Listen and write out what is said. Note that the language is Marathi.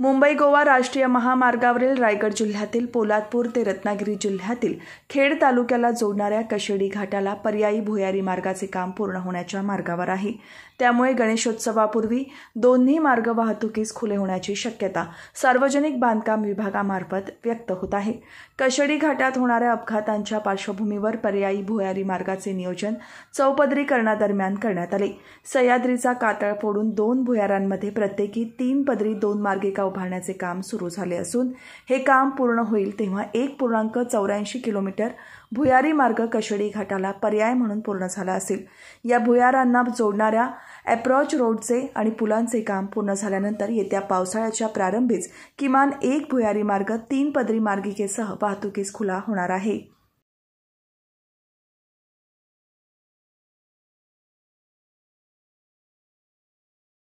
मुंबई गोवा राष्ट्रीय महामार्गावरील रायगड जिल्ह्यातील पोलादपूर ते रत्नागिरी जिल्ह्यातील खेड तालुक्याला जोडणाऱ्या कशेडी घाटाला पर्यायी भुयारी मार्गाचे काम पूर्ण होण्याच्या मार्गावर आहे त्यामुळे गणेशोत्सवापूर्वी दोन्ही मार्ग वाहतुकीस खुले होण्याची शक्यता सार्वजनिक बांधकाम विभागामार्फत व्यक्त होत आहे कशेडी घाटात होणाऱ्या अपघातांच्या पार्श्वभूमीवर पर्यायी भुयारी मार्गाचे नियोजन चौपदरीकरणादरम्यान करण्यात आले सह्याद्रीचा कातळ फोडून दोन भुयारांमध्ये प्रत्येकी तीन पदरी दोन मार्गिका उभारण्याचे काम सुरू झाले असून हे काम पूर्ण होईल तेव्हा एक पूर्णांक चौऱ्याऐंशी किलोमीटर भुयारी मार्ग कशेडी घाटाला पर्याय म्हणून पूर्ण झाला असेल या भुयारांना जोडणाऱ्या अप्रोच रोडचे आणि पुलांचे काम पूर्ण झाल्यानंतर येत्या पावसाळ्याच्या प्रारंभीच किमान एक भुयारी मार्ग तीन पदरी मार्गिकेसह वाहतुकीस खुला होणार आहे